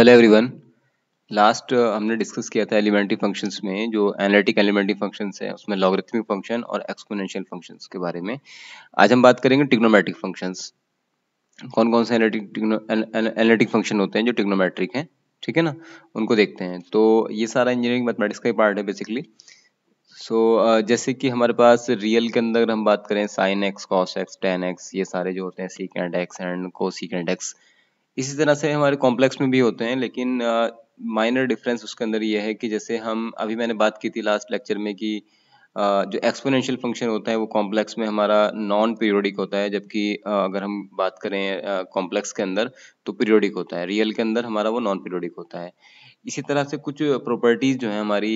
hello everyone last हमने discuss किया था एलिमेंट्री फंक्शंस में जो एनालिटिक एलिमेंट्री फंक्शंस है उसमें लॉगरिथमिक फंक्शन और एक्सपोनेंशियल फंक्शंस के बारे में आज हम बात करेंगे टिग्नोमेट्रिक फंक्शंस कौन कौन से एनालिटिक फंक्शन होते हैं जो टिग्नोमेट्रिक हैं ठीक है ना उनको देखते हैं तो ये सारा इंजीनियरिंग मैथमेटिक्स का ही पार्ट है बेसिकली सो so, uh, जैसे कि हमारे पास रियल के अंदर हम बात करें sine x cos x tan x ये सारे जो होते हैं सीकेंड एक्स एंड को सीकेंड एक्स इसी तरह से हमारे कॉम्प्लेक्स में भी होते हैं लेकिन माइनर डिफरेंस उसके अंदर यह है कि जैसे हम अभी मैंने बात की थी लास्ट लेक्चर में कि uh, जो एक्सपोनेंशियल फंक्शन होता है वो कॉम्प्लेक्स में हमारा नॉन पीरियोडिक होता है जबकि uh, अगर हम बात करें कॉम्प्लेक्स uh, के अंदर तो पीरियोडिक होता है रियल के अंदर हमारा वो नॉन पीरियोडिक होता है इसी तरह से कुछ प्रॉपर्टीज़ जो है हमारी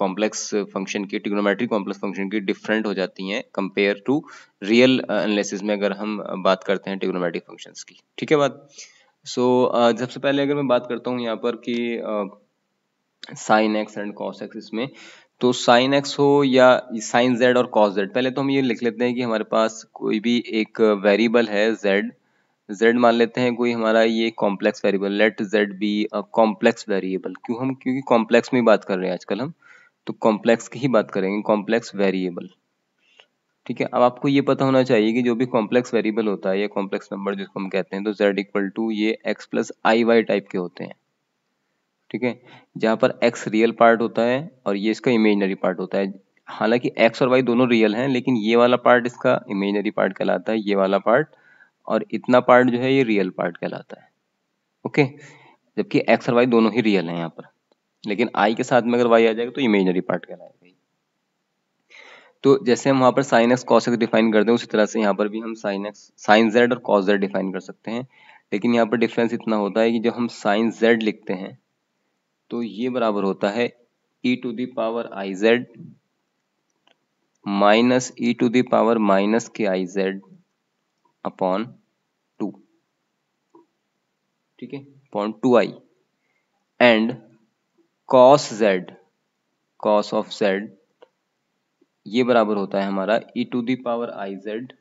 कॉम्प्लेक्स फंक्शन की टिग्नोमेट्रिक कॉम्प्लेक्स फंक्शन की डिफरेंट हो जाती हैं कंपेयर टू रियल एनालिसिस में अगर हम बात करते हैं टिग्नोमेट्रिक फंक्शंस की ठीक है बात सो uh, सबसे पहले अगर मैं बात करता हूँ यहाँ पर कि sine x and cos x इसमें तो साइन एक्स हो या साइन जेड और कॉस जेड पहले तो हम ये लिख लेते हैं कि हमारे पास कोई भी एक वेरिएबल है जेड जेड मान लेते हैं कोई हमारा ये complex variable let z be a complex variable क्यों हम क्योंकि कॉम्प्लेक्स में बात कर रहे हैं आजकल हम तो कॉम्प्लेक्स की ही बात करेंगे कॉम्प्लेक्स वेरिएबल ठीक है अब आपको ये पता होना चाहिए कि जो भी कॉम्प्लेक्स वेरिएबल होता है या कॉम्प्लेक्स नंबर जिसको हम कहते हैं तो जेड इक्वल टू ये एक्स प्लस आई वाई टाइप के होते हैं ठीक है जहाँ पर एक्स रियल पार्ट होता है और ये इसका इमेजनरी पार्ट होता है हालांकि एक्स और वाई दोनों रियल हैं लेकिन ये वाला पार्ट इसका इमेजनरी पार्ट कहलाता है ये वाला पार्ट और इतना पार्ट जो है ये रियल पार्ट कहलाता है ओके जबकि एक्स और वाई दोनों ही रियल हैं यहाँ पर लेकिन आई के साथ में अगर वाई आ जाएगा तो इमेजनरी पार्ट कहलाएगा तो जैसे हम वहाँ पर sine x cos x define करते हैं उसी तरह से यहाँ पर भी हम साइन एक्स साइन जेड और कॉस जेड डिफाइन कर सकते हैं लेकिन यहाँ पर डिफरेंस इतना होता है कि जब हम साइन जेड लिखते हैं तो ये बराबर होता है e to the power i z minus e to the power minus के आई जेड अपॉन टू ठीक है upon two i and cos z cos of z ये बराबर होता है हमारा e to the power i z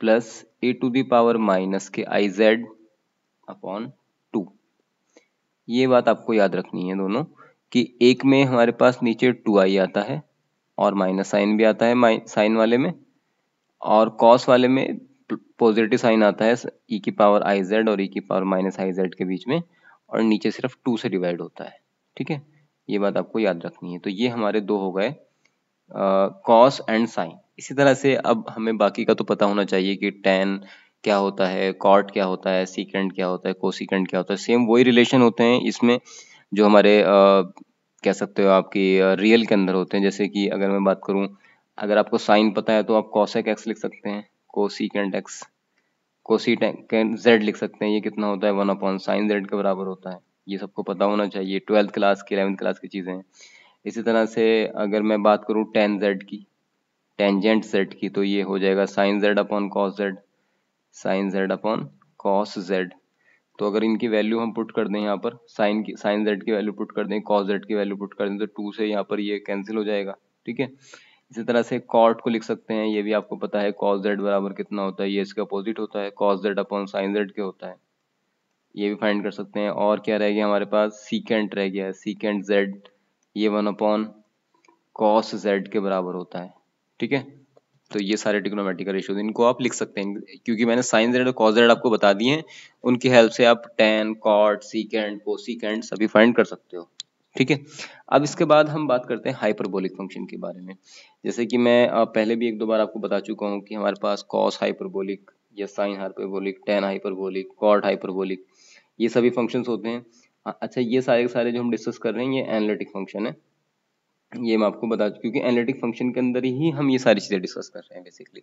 plus e to the power minus के i z upon two ये बात आपको याद रखनी है दोनों कि एक में हमारे पास नीचे टू आई आता है और माइनस साइन भी आता है साइन वाले में और कॉस वाले में पॉजिटिव साइन आता है ई e की पावर आई जेड और ई e की पावर माइनस आई जेड के बीच में और नीचे सिर्फ टू से डिवाइड होता है ठीक है ये बात आपको याद रखनी है तो ये हमारे दो हो गए कॉस एंड साइन इसी तरह से अब हमें बाकी का तो पता होना चाहिए कि टेन क्या होता है कॉट क्या होता है सीकेंड क्या होता है कोसिकेंड क्या होता है सेम वही रिलेशन होते हैं इसमें जो हमारे आ, कह सकते हो आपकी रियल के अंदर होते हैं जैसे कि अगर मैं बात करूं अगर आपको साइन पता है तो आप कॉसेक एक्स लिख सकते हैं कोसिकेंड एक्स कोसी जेड लिख सकते हैं ये कितना होता है वन अपॉन साइन जेड के बराबर होता है ये सबको पता होना चाहिए ट्वेल्थ क्लास की एलेवेंथ क्लास की चीज़ें इसी तरह से अगर मैं बात करूँ टेन जेड की टेंजेंट जेड की तो ये हो जाएगा sine z upon cos z sine z upon cos z तो अगर इनकी वैल्यू हम पुट कर दें यहाँ पर साइन की साइन जेड की वैल्यू पुट कर दें कॉस जेड की वैल्यू पुट कर दें तो टू से यहाँ पर ये कैंसिल हो जाएगा ठीक है इसी तरह से कॉट को लिख सकते हैं ये भी आपको पता है कॉस जेड बराबर कितना होता है ये इसके अपोजिट होता है cos z upon sine z के होता है ये भी फाइंड कर सकते हैं और क्या रह गया हमारे पास सीकेंट रह गया है सीकेंट जेड ये वन अपॉन कॉस जेड के बराबर होता है ठीक है तो ये सारे टिक्नोमेटिकल रेशो इनको आप लिख सकते हैं क्योंकि मैंने साइन जेड और कॉस जेड आपको बता दिए हैं उनकी हेल्प से आप टेन कॉट को सीकेंट सभी फाइंड कर सकते हो ठीक है अब इसके बाद हम बात करते हैं हाइपरबोलिक फंक्शन के बारे में जैसे कि मैं पहले भी एक दो बार आपको बता चुका हूँ कि हमारे पास कॉस हाइपरबोलिक या sine hyperbolic tan hyperbolic cot hyperbolic ये सभी फंक्शन होते हैं हाँ, अच्छा ये सारे के सारे जो हम डिस्कस कर रहे हैं ये एनालिटिक फंक्शन है ये मैं आपको बता चुकी क्योंकि एनालिटिक फंक्शन के अंदर ही हम ये सारी चीज़ें डिस्कस कर रहे हैं बेसिकली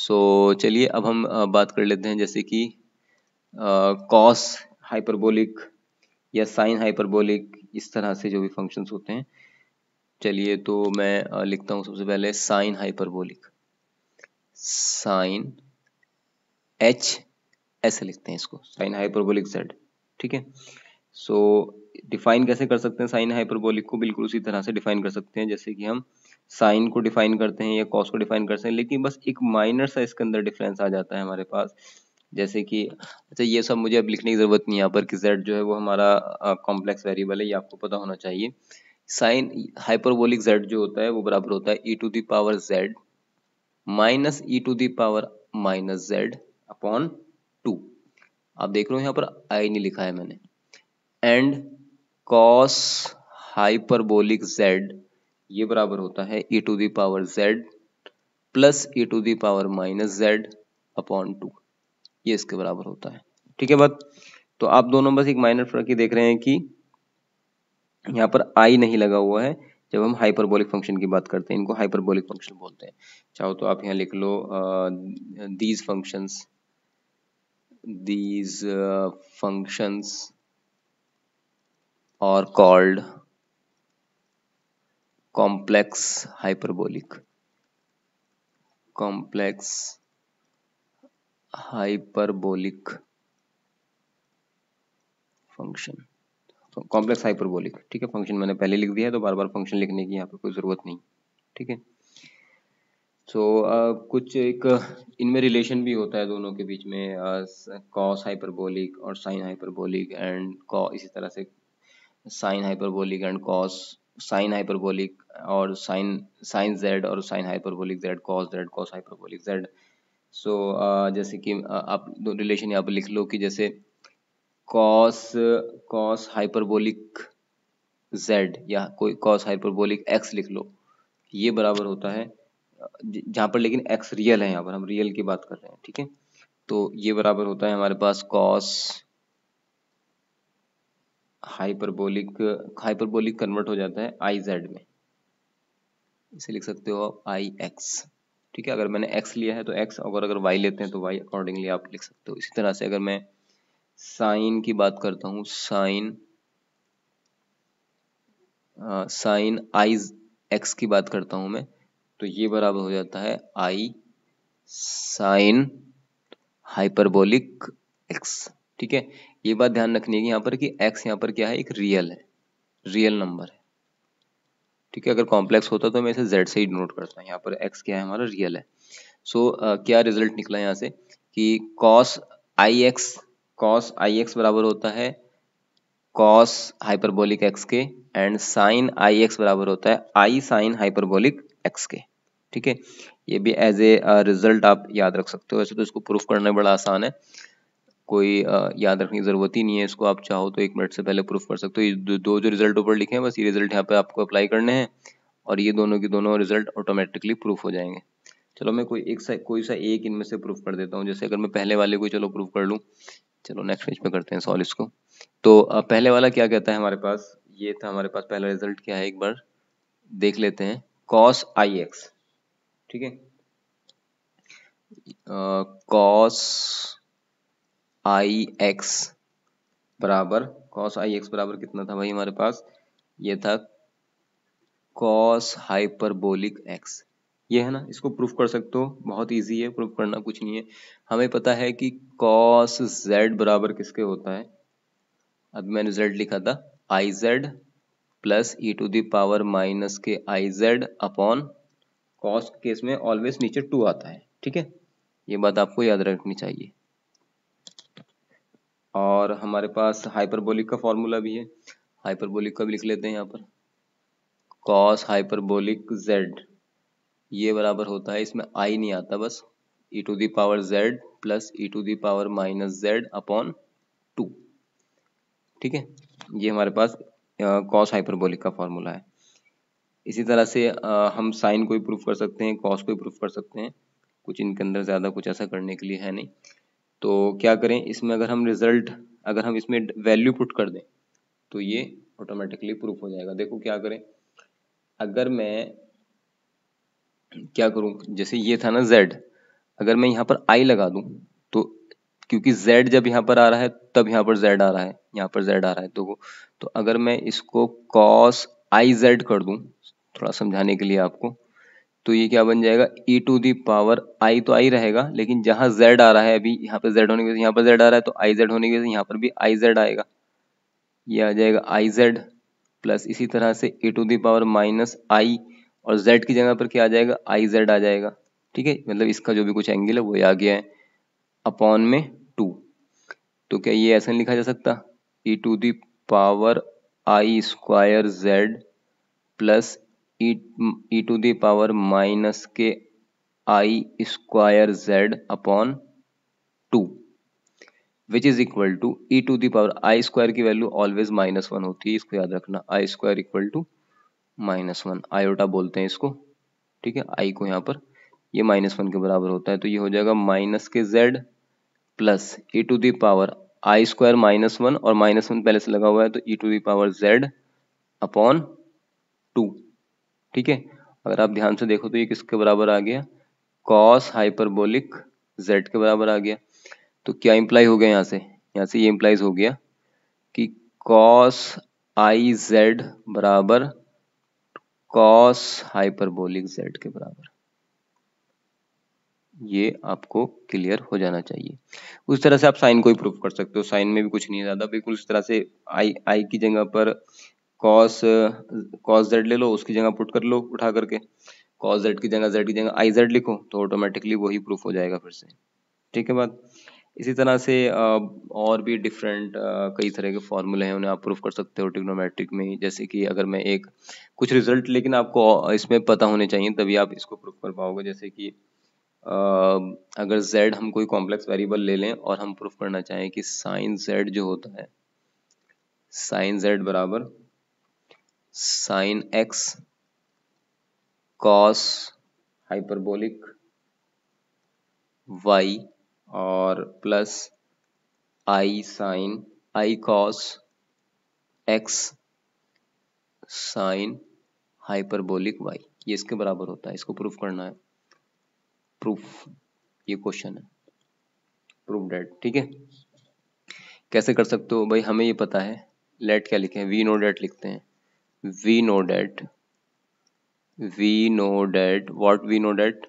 सो so, चलिए अब हम बात कर लेते हैं जैसे कि कॉस हाइपरबोलिक या साइन हाइपरबोलिक इस तरह से जो भी फंक्शंस होते हैं चलिए तो मैं लिखता हूँ सबसे पहले साइन हाइपरबोलिक साइन एच ऐसे लिखते हैं इसको साइन हाइपरबोलिक जेड ठीक है सो डिफाइन कैसे कर सकते हैं साइन हाइपरबोलिक को बिल्कुल उसी तरह से डिफाइन कर सकते हैं जैसे कि हम साइन को डिफाइन करते हैं या कॉस को डिफाइन करते हैं लेकिन बस एक माइनर सा इसके अंदर डिफरेंस आ जाता है हमारे पास जैसे कि अच्छा ये सब मुझे अब लिखने की ज़रूरत नहीं है यहाँ पर कि जेड जो है वो हमारा कॉम्प्लेक्स वेरिएबल है ये आपको पता होना चाहिए साइन हाइपरबोलिक जेड जो होता है वो बराबर होता है e to the power z minus e to the power minus z upon two आप देख रहे हो यहाँ पर आई नहीं लिखा है मैंने एंड कॉस हाइपरबोलिक जेड ये बराबर होता है e to the power z plus e to the power minus z upon two ये इसके बराबर होता है ठीक है बात तो आप दोनों बस एक माइनर फर्क ही देख रहे हैं कि यहां पर आई नहीं लगा हुआ है जब हम हाइपरबोलिक फंक्शन की बात करते हैं इनको हाइपरबोलिक फंक्शन बोलते हैं चाहो तो आप यहाँ लिख लो these functions these uh, functions are called complex hyperbolic complex hyperbolic function complex hyperbolic ठीक है फंक्शन मैंने पहले लिख दिया है तो बार बार फंक्शन लिखने की यहाँ पे कोई ज़रूरत नहीं ठीक है सो so, uh, कुछ एक इनमें रिलेशन भी होता है दोनों के बीच में कॉस uh, हाइपरबोलिक और साइन हाइपरबोलिक एंड कॉ इसी तरह से sine hyperbolic and cos sine hyperbolic और साइन साइन जेड और sine hyperbolic z cos z cos hyperbolic z so जैसे कि uh, आप दो रिलेशन यहाँ पर लिख लो कि जैसे कॉस कॉस हाइपरबोलिक जेड या कोई कॉस हाइपरबोलिक एक्स लिख लो ये बराबर होता है जहां पर लेकिन एक्स रियल है यहाँ पर हम रियल की बात कर रहे हैं ठीक है तो ये बराबर होता है हमारे पास कॉस हाइपरबोलिक हाइपरबोलिक कन्वर्ट हो जाता है आई जेड में इसे लिख सकते हो आप आई एक्स ठीक है अगर मैंने एक्स लिया है तो एक्स और अगर वाई लेते हैं तो वाई अकॉर्डिंगली आप लिख सकते हो इसी तरह से अगर मैं साइन की बात करता हूँ साइन साइन आई एक्स की बात करता हूँ मैं तो ये बराबर हो जाता है आई साइन हाइपरबोलिक एक्स ठीक है ये बात ध्यान रखनी है यहां पर कि एक्स यहां पर क्या है एक रियल है रियल नंबर है ठीक है अगर कॉम्प्लेक्स होता तो मैं इसे जेड से ही नोट करता हूं यहां पर एक्स क्या है हमारा रियल है सो so, क्या रिजल्ट निकला यहां से कि cos i x cos i x बराबर होता है कॉस हाइपरबोलिक एक्स के एंड साइन आई एक्स बराबर होता है आई साइन हाइपरबोलिक एक्स के ठीक है ये भी एज ए रिजल्ट आप याद रख सकते हो वैसे तो इसको प्रूफ करना बड़ा आसान है कोई आ, uh, याद रखने की ज़रूरत ही नहीं है इसको आप चाहो तो एक मिनट से पहले प्रूफ कर सकते हो दो, दो जो रिजल्ट ऊपर लिखे हैं बस ये रिजल्ट यहाँ पे आपको अप्लाई करने हैं और ये दोनों के दोनों रिजल्ट ऑटोमेटिकली प्रूफ हो जाएंगे चलो मैं कोई एक सा कोई सा एक इनमें से प्रूफ कर देता हूँ जैसे अगर मैं पहले वाले को चलो प्रूफ कर लूँ चलो नेक्स्ट पेज पे करते हैं सॉल्व इसको तो uh, पहले वाला क्या कहता है हमारे पास ये था हमारे पास पहला रिजल्ट क्या है एक बार देख लेते हैं कॉस आई एक्स ठीक है कॉस आई एक्स बराबर कॉस आई एक्स बराबर कितना था भाई हमारे पास ये था कॉस हाइपरबोलिक एक्स ये है ना इसको प्रूफ कर सकते हो बहुत इजी है प्रूफ करना कुछ नहीं है हमें पता है कि कॉस जेड बराबर किसके होता है अब मैंने जेड लिखा था i z plus e to the power minus के i z upon cos case में ऑलवेज नीचे टू आता है ठीक है ये बात आपको याद रखनी चाहिए और हमारे पास हाइपरबोलिक का फॉर्मूला भी है हाइपरबोलिक का भी लिख लेते हैं यहाँ पर कॉस हाइपरबोलिक जेड ये बराबर होता है इसमें आई नहीं आता बस e to the power z plus e to the power minus z upon two ठीक है ये हमारे पास कॉस हाइपरबोलिक का फॉर्मूला है इसी तरह से आ, हम साइन को भी प्रूफ कर सकते हैं कॉस को भी प्रूफ कर सकते हैं कुछ इनके अंदर ज़्यादा कुछ ऐसा करने के लिए है नहीं तो क्या करें इसमें अगर हम रिजल्ट अगर हम इसमें वैल्यू पुट कर दें तो ये ऑटोमेटिकली प्रूफ हो जाएगा देखो क्या करें अगर मैं क्या करूं जैसे ये था ना जेड अगर मैं यहाँ पर आई लगा दूं क्योंकि z जब यहाँ पर आ रहा है तब यहाँ पर z आ रहा है यहाँ पर z आ रहा है तो तो अगर मैं इसको cos आई जेड कर दू थोड़ा समझाने के लिए आपको तो ये क्या बन जाएगा e to the power i तो i रहेगा लेकिन जहाँ z आ रहा है अभी यहाँ पर z होने की वजह से यहाँ पर z आ रहा है तो आई जेड होने की वजह से यहाँ पर भी आई जेड आएगा ये आ जाएगा आई जेड प्लस इसी तरह से e to the power minus i और z की जगह पर क्या आ जाएगा आई जेड आ जाएगा ठीक है मतलब इसका जो भी कुछ एंगल है वो आ गया है अपॉन में टू तो क्या ये ऐसा नहीं लिखा जा सकता e to the power i square z plus e to the power minus के i square z upon two which is equal to e to the power i square की वैल्यू ऑलवेज माइनस वन होती है इसको याद रखना i square equal to minus one iota बोलते हैं इसको ठीक है आई को यहां पर ये माइनस वन के बराबर होता है तो ये हो जाएगा माइनस के z plus e to the power i square minus one और माइनस वन पहले से लगा हुआ है तो e to the power z upon two ठीक है अगर आप ध्यान से देखो तो ये किसके बराबर आ गया कॉस हाइपरबोलिक जेड के बराबर आ गया तो क्या इंप्लाई हो गया यहाँ से यहाँ से ये इंप्लाइज हो गया कि कॉस आई जेड बराबर कॉस हाइपरबोलिक जेड के बराबर ये आपको क्लियर हो जाना चाहिए उस तरह से आप साइन को ही प्रूफ कर सकते हो साइन में भी कुछ नहीं है ज़्यादा बिल्कुल उस तरह से आई आई की जगह पर कॉस कॉस जेड ले लो उसकी जगह पुट कर लो उठा करके कॉस जेड की जगह जेड की जगह आई जेड लिखो तो ऑटोमेटिकली वही प्रूफ हो जाएगा फिर से ठीक है बात इसी तरह से और भी डिफरेंट कई तरह के फॉर्मूले हैं उन्हें आप प्रूफ कर सकते हो टिग्नोमेट्रिक में जैसे कि अगर मैं एक कुछ रिजल्ट लेकिन आपको इसमें पता होने चाहिए तभी आप इसको प्रूफ कर पाओगे जैसे कि अगर z हम कोई कॉम्प्लेक्स वेरिएबल ले लें और हम प्रूफ करना चाहें कि साइन z जो होता है साइन z बराबर sine x cos hyperbolic y और plus i sine i cos x sine hyperbolic y ये इसके बराबर होता है इसको प्रूफ करना है प्रूफ ये क्वेश्चन है प्रूफ डेट ठीक है कैसे कर सकते हो भाई हमें ये पता है लेट क्या लिखे वी नो डेट लिखते हैं we know that we know that what we know that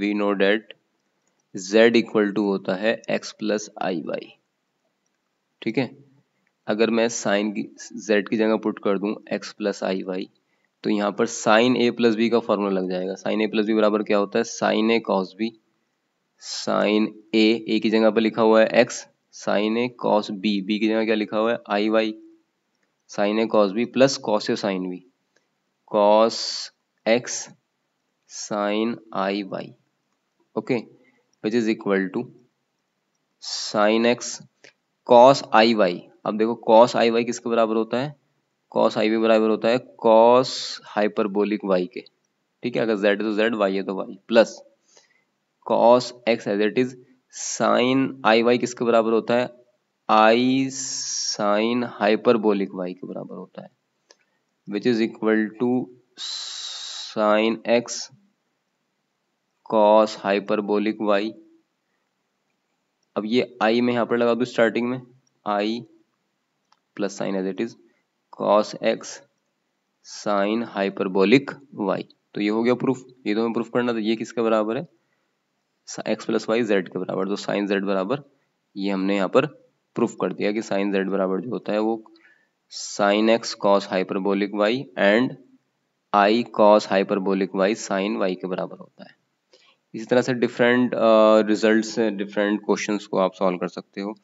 we know that z equal to होता है x प्लस आई वाई ठीक है अगर मैं साइन की z की जगह पुट कर दूं x प्लस आई वाई तो यहाँ पर साइन ए प्लस बी का फॉर्मूला लग जाएगा साइन ए प्लस बी बराबर क्या होता है sine a cos b sine a a की जगह पर लिखा हुआ है x sine a cos b b की जगह क्या लिखा हुआ है i y sine a cos B plus cos a sine b cos x sine I y okay which is equal to sine x cos i y अब देखो cos i Y किसके बराबर होता है कॉस आई भी बराबर होता है कॉस हाइपरबोलिक वाई के ठीक है अगर जेड तो जेड वाई है तो y plus cos x as it is sine I Y किसके बराबर होता है आई साइन हाइपरबोलिक वाई के बराबर होता है which is equal to sine x cos hyperbolic y अब ये आई में यहां पर लगा दू स्टार्टिंग में i plus sine as it is cos x sine hyperbolic y तो ये हो गया प्रूफ ये तो हमें प्रूफ करना था ये किसके बराबर है एक्स प्लस वाई जेड के बराबर तो साइन जेड बराबर ये हमने यहाँ पर प्रूफ कर दिया कि साइन जेड बराबर जो होता है वो sine x cos hyperbolic Y and i cos hyperbolic y sine y के बराबर होता है इसी तरह से डिफरेंट रिजल्ट्स डिफरेंट क्वेश्चंस को आप सॉल्व कर सकते हो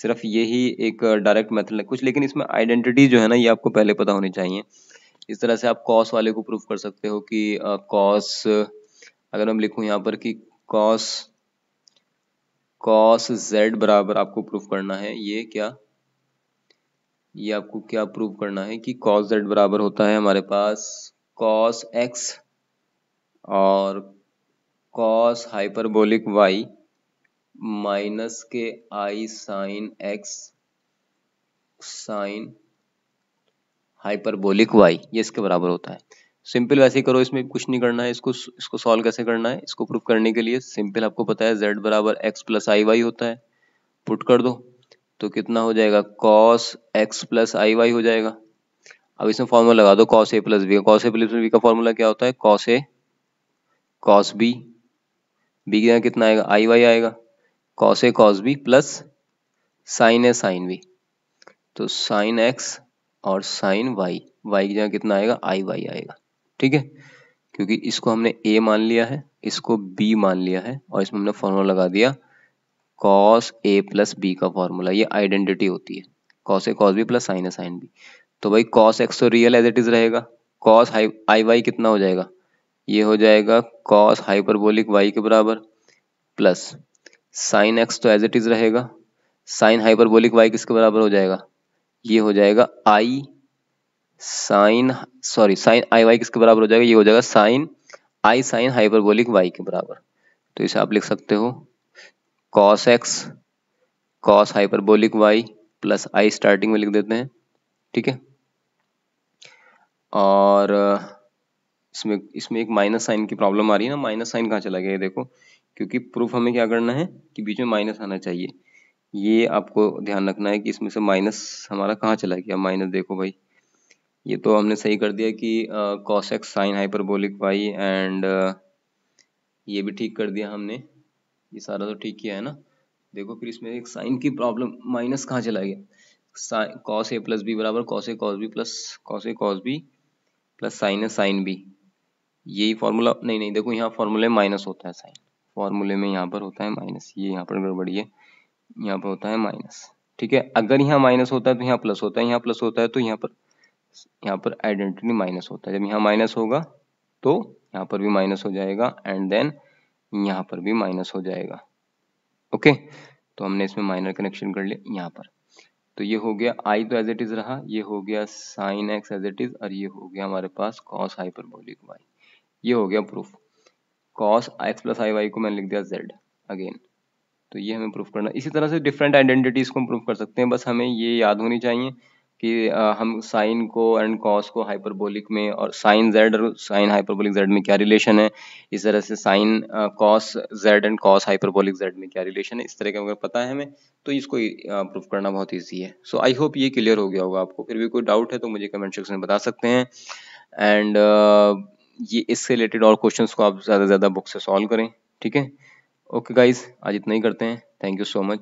सिर्फ यही एक डायरेक्ट मेथड है कुछ लेकिन इसमें आइडेंटिटी जो है ना ये आपको पहले पता होनी चाहिए इस तरह से आप कॉस वाले को प्रूफ कर सकते हो कि कॉस अगर हम लिखूं यहाँ पर कि कॉस कॉस जेड बराबर आपको प्रूफ करना है ये क्या ये आपको क्या प्रूफ करना है कि कॉस जेड बराबर होता है हमारे पास कॉस एक्स और कॉस हाइपरबोलिक वाई माइनस के i sine x sine hyperbolic y ये इसके बराबर होता है सिंपल वैसे ही करो इसमें कुछ नहीं करना है इसको इसको सॉल्व कैसे करना है इसको प्रूफ करने के लिए सिंपल आपको पता है जेड बराबर एक्स प्लस आई वाई होता है पुट कर दो तो कितना हो जाएगा कॉस एक्स प्लस आई वाई हो जाएगा अब इसमें फॉर्मूला लगा दो कॉस ए प्लस बी कॉस ए प्लस बी का फॉर्मूला क्या होता है कॉस ए कॉस बी बी कितना आएगा आई वाई आएगा कॉस ए कॉस बी प्लस साइन ए साइन बी तो साइन एक्स और साइन वाई वाई की जगह कितना आएगा आई वाई आएगा ठीक है क्योंकि इसको हमने ए मान लिया है इसको बी मान लिया है और इसमें हमने फॉर्मूला लगा दिया कॉस ए प्लस बी का फॉर्मूला ये आइडेंटिटी होती है कॉस ए कॉस बी प्लस साइन ए साइन बी तो भाई कॉस एक्स तो रियल एज इट इज रहेगा कॉस आई वाई कितना हो जाएगा ये हो जाएगा कॉस हाइपरबोलिक वाई के बराबर प्लस साइन एक्स तो एज इट इज रहेगा साइन हाइपरबोलिक वाई किसके बराबर हो जाएगा ये हो जाएगा I sine sorry sine I Y किसके बराबर हो जाएगा ये हो जाएगा sine I sine hyperbolic Y के बराबर तो इसे आप लिख सकते हो cos X cos hyperbolic Y plus I starting में लिख देते हैं ठीक है और इसमें इसमें एक माइनस साइन की प्रॉब्लम आ रही है ना माइनस साइन कहाँ चला गया ये देखो क्योंकि प्रूफ हमें क्या करना है कि बीच में माइनस आना चाहिए ये आपको ध्यान रखना है कि इसमें से माइनस हमारा कहाँ चला गया माइनस देखो भाई ये तो हमने सही कर दिया कि cos x sine hyperbolic Y and ये भी ठीक कर दिया हमने ये सारा तो ठीक किया है ना देखो फिर इसमें एक साइन की प्रॉब्लम माइनस कहाँ चला गया कॉस ए प्लस बी बराबर कॉस ए कॉस बी प्लस कॉस ए कॉस बी प्लस साइन ए साइन बी यही फॉर्मूला नहीं नहीं देखो यहाँ फॉर्मूले माइनस होता है साइन फॉर्मूले में यहाँ पर होता है माइनस ये यहाँ पर गड़बड़ी है यहाँ पर होता है माइनस ठीक है अगर यहाँ माइनस होता है तो यहाँ प्लस होता है यहाँ प्लस होता है तो यहाँ पर यहाँ पर आइडेंटिटी माइनस होता है जब यहाँ माइनस होगा तो यहाँ पर भी माइनस हो जाएगा एंड देन यहाँ पर भी माइनस हो जाएगा ओके तो हमने इसमें माइनर कनेक्शन कर लिया यहाँ पर तो ये हो गया आई तो एज इट इज रहा ये हो गया sine X as it is और ये हो गया हमारे पास कॉस हाइपरबोलिक वाई ये हो गया प्रूफ कॉस एक्स प्लस आई वाई को मैंने लिख दिया जेड अगेन तो ये हमें प्रूफ करना इसी तरह से डिफरेंट आइडेंटिटीज़ को हम प्रूफ कर सकते हैं बस हमें ये याद होनी चाहिए कि हम साइन को एंड कॉस को हाइपरबोलिक में और साइन जेड और साइन हाइपरबोलिक जेड में क्या रिलेशन है इस तरह से sine cos Z and cos hyperbolic Z में क्या रिलेशन है इस तरह का अगर पता है हमें तो इसको प्रूफ करना बहुत ईजी है सो आई होप ये क्लियर हो गया होगा आपको फिर भी कोई डाउट है तो मुझे कमेंट सेक्शन में बता सकते हैं एंड ये इससे रिलेटेड और क्वेश्चन को आप ज़्यादा से ज़्यादा बुक से सॉल्व करें ठीक है ओके गाइज आज इतना ही करते हैं थैंक यू सो मच